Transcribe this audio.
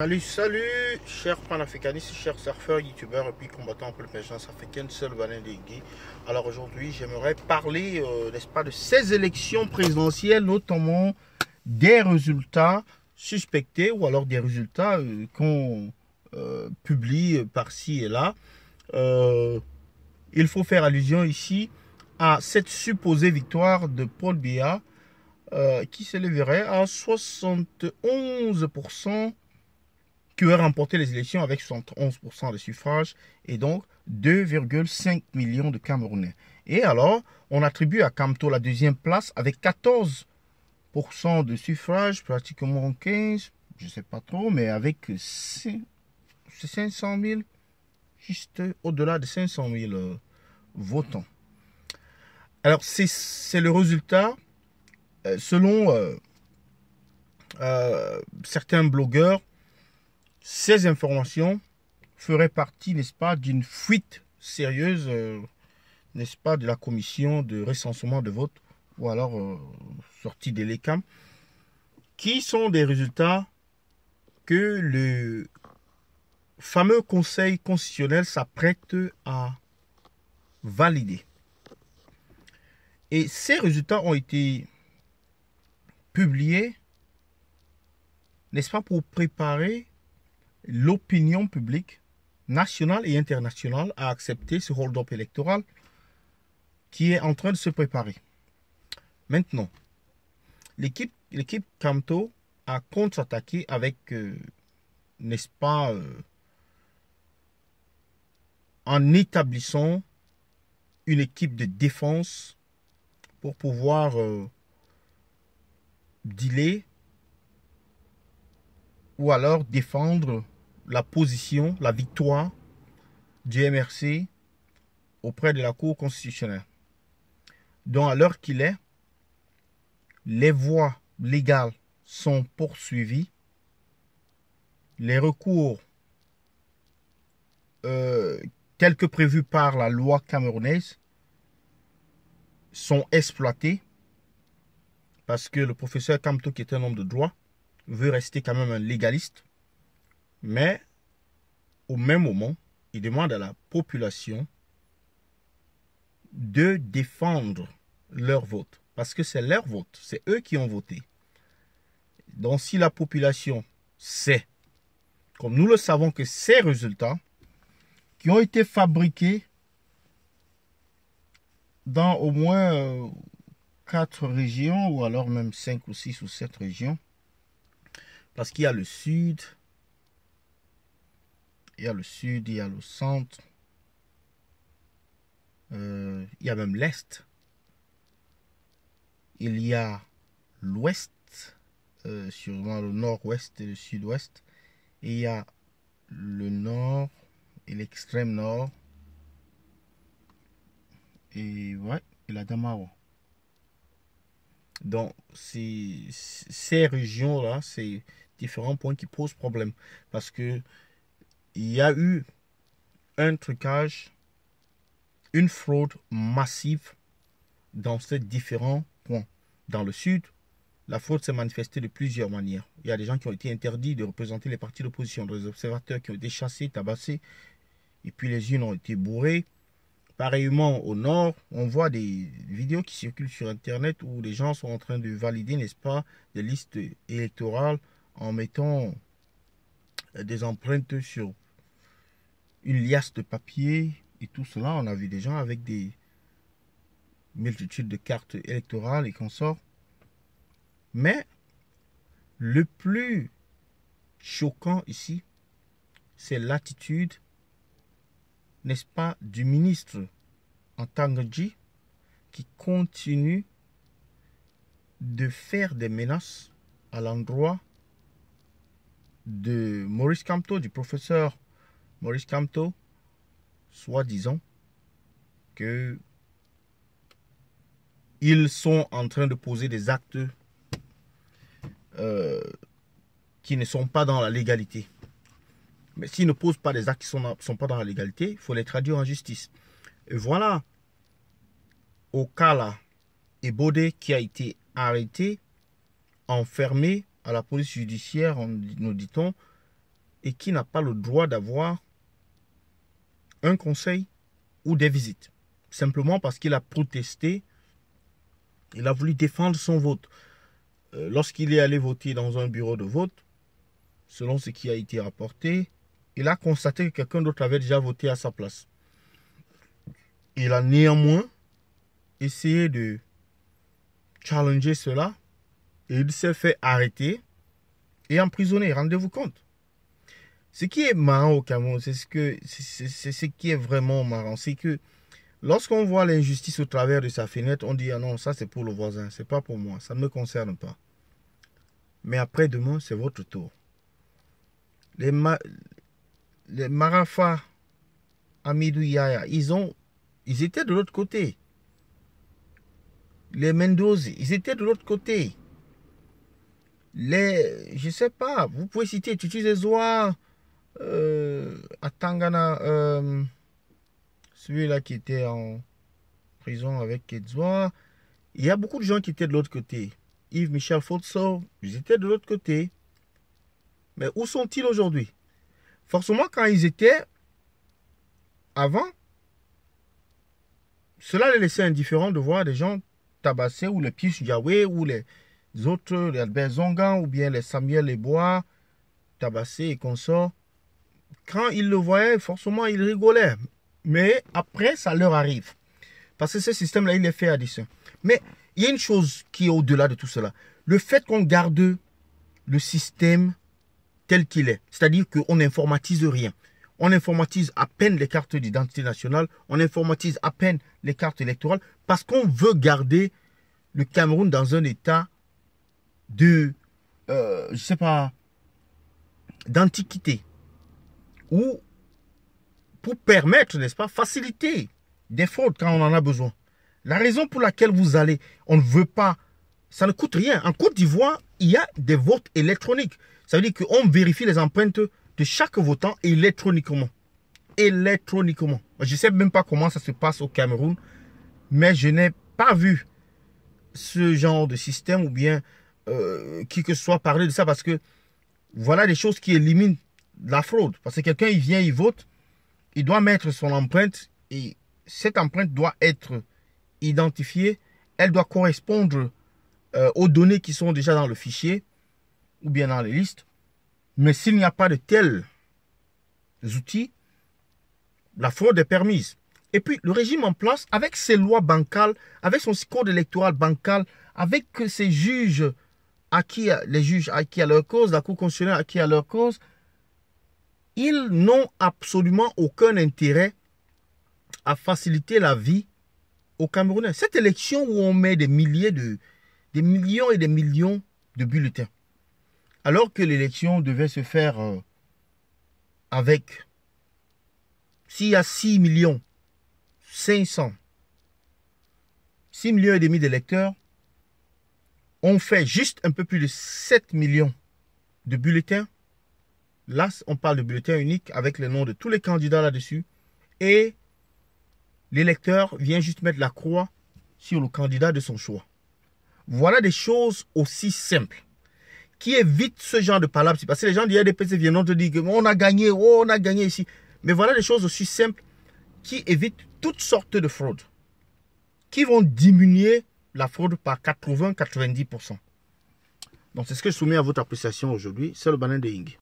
Salut, salut, chers panafricanistes, chers surfeurs, youtubeurs et puis combattants pour présidence africaine, seul des Alors aujourd'hui, j'aimerais parler, euh, n'est-ce pas, de ces élections présidentielles, notamment des résultats suspectés ou alors des résultats euh, qu'on euh, publie par-ci et là. il faut faire allusion ici à cette supposée victoire de Paul Biya qui s'élèverait à 71% qui aurait remporté les élections avec 71% de suffrages et donc 2,5 millions de Camerounais. Et alors, on attribue à Camto la deuxième place avec 14% de suffrages pratiquement 15, je ne sais pas trop, mais avec 500 000, juste au-delà de 500 000 euh, votants. Alors, c'est le résultat, euh, selon euh, certains blogueurs, ces informations feraient partie, n'est-ce pas, d'une fuite sérieuse, euh, n'est-ce pas, de la commission de recensement de vote ou alors euh, sortie de l'ECAM, qui sont des résultats que le fameux Conseil constitutionnel s'apprête à valider. Et ces résultats ont été publiés, n'est-ce pas, pour préparer l'opinion publique nationale et internationale a accepté ce hold-up électoral qui est en train de se préparer. Maintenant, l'équipe Camto a contre-attaqué avec, euh, n'est-ce pas, euh, en établissant une équipe de défense pour pouvoir euh, dealer ou alors défendre la position, la victoire du MRC auprès de la Cour constitutionnelle. Donc à l'heure qu'il est, les voies légales sont poursuivies, les recours euh, tels que prévus par la loi camerounaise sont exploités parce que le professeur Kamto, qui est un homme de droit, veut rester quand même un légaliste. Mais au même moment, il demande à la population de défendre leur vote. Parce que c'est leur vote, c'est eux qui ont voté. Donc si la population sait, comme nous le savons, que ces résultats qui ont été fabriqués dans au moins euh, quatre régions, ou alors même cinq ou six ou sept régions, parce qu'il y a le sud, il y a le sud, il y a le centre, euh, il y a même l'est, il y a l'ouest, euh, sûrement le nord-ouest et le sud-ouest, et il y a le nord et l'extrême nord, et ouais, et la Damaro. Donc, ces, ces régions-là, c'est différents points qui posent problème. Parce que il y a eu un trucage, une fraude massive dans ces différents points. Dans le sud, la fraude s'est manifestée de plusieurs manières. Il y a des gens qui ont été interdits de représenter les partis d'opposition, des observateurs qui ont été chassés, tabassés, et puis les unes ont été bourrées. Pareillement, au nord, on voit des vidéos qui circulent sur Internet où les gens sont en train de valider, n'est-ce pas, des listes électorales en mettant des empreintes sur une liasse de papier et tout cela. On a vu des gens avec des multitudes de cartes électorales et sort Mais le plus choquant ici, c'est l'attitude, n'est-ce pas, du ministre Tangaji qui continue de faire des menaces à l'endroit de Maurice Camteau, du professeur Maurice Camto, soi-disant, que ils sont en train de poser des actes euh, qui ne sont pas dans la légalité. Mais s'ils ne posent pas des actes qui ne sont, pas dans la légalité, il faut les traduire en justice. Et voilà Au cas là... Ebode qui a été arrêté, enfermé à la police judiciaire, nous dit-on, et qui n'a pas le droit d'avoir un conseil ou des visites. Simplement parce qu'il a protesté, il a voulu défendre son vote. Euh, lorsqu'il est allé voter dans un bureau de vote, selon ce qui a été rapporté, il a constaté que quelqu'un d'autre avait déjà voté à sa place. Il a néanmoins essayé de challenger cela et il s'est fait arrêter et emprisonner. Rendez-vous compte. Ce qui est marrant au Cameroun, c'est ce, que, c'est ce qui est vraiment marrant, c'est que lorsqu'on voit l'injustice au travers de sa fenêtre, on dit ah non, ça c'est pour le voisin, c'est pas pour moi, ça ne me concerne pas. Mais après demain, c'est votre tour. Les, Marafa, Amidou ils, ont, ils étaient de l'autre côté. Les Mendoza, ils étaient de l'autre côté. Les, je sais pas, vous pouvez citer Tutu Zezoa, à euh, Tangana, euh, celui-là qui était en prison avec Kedzoa, il y a beaucoup de gens qui étaient de l'autre côté. Yves Michel Fautso, ils étaient de l'autre côté. Mais où sont-ils aujourd'hui Forcément, quand ils étaient avant, cela les laissait indifférents de voir des gens tabassés ou les Pius Yahweh ou les autres, les Albert Zongan ou bien les Samuel Lebois tabasser et consorts quand ils le voyaient, forcément, ils rigolaient. Mais après, ça leur arrive. Parce que ce système-là, il est fait à dessein. Mais il y a une chose qui est au-delà de tout cela. Le fait qu'on garde le système tel qu'il est, c'est-à-dire qu'on n'informatise rien. On informatise à peine les cartes d'identité nationale, on informatise à peine les cartes électorales, parce qu'on veut garder le Cameroun dans un état de, euh, je sais pas, d'antiquité, ou pour permettre, n'est-ce pas, faciliter des fraudes quand on en a besoin. La raison pour laquelle vous allez, on ne veut pas, ça ne coûte rien. En Côte d'Ivoire, il y a des votes électroniques. Ça veut dire qu'on vérifie les empreintes de chaque votant électroniquement. Électroniquement. Je ne sais même pas comment ça se passe au Cameroun, mais je n'ai pas vu ce genre de système ou bien euh, qui que ce soit parler de ça parce que voilà des choses qui éliminent la fraude. Parce que quelqu'un, il vient, il vote, il doit mettre son empreinte et cette empreinte doit être identifiée. Elle doit correspondre euh, aux données qui sont déjà dans le fichier ou bien dans les listes. Mais s'il n'y a pas de tels outils, la fraude est permise. Et puis, le régime en place, avec ses lois bancales, avec son code électoral bancal, avec ses juges acquis, les juges acquis à leur cause, la Cour constitutionnelle acquis à leur cause, ils n'ont absolument aucun intérêt à faciliter la vie aux Camerounais. Cette élection où on met des milliers de, des millions et des millions de bulletins, alors que l'élection devait se faire euh, avec, s'il y a 6 millions, 500, 6 millions et demi d'électeurs, on fait juste un peu plus de 7 millions de bulletins Là, on parle de bulletin unique avec les noms de tous les candidats là-dessus. Et l'électeur vient juste mettre la croix sur le candidat de son choix. Voilà des choses aussi simples qui évitent ce genre de palabres. Parce que les gens du RDPC viennent te dire on a gagné, oh, on a gagné ici. Mais voilà des choses aussi simples qui évitent toutes sortes de fraudes, qui vont diminuer la fraude par 80-90%. Donc c'est ce que je soumets à votre appréciation aujourd'hui. C'est le banane de Ing.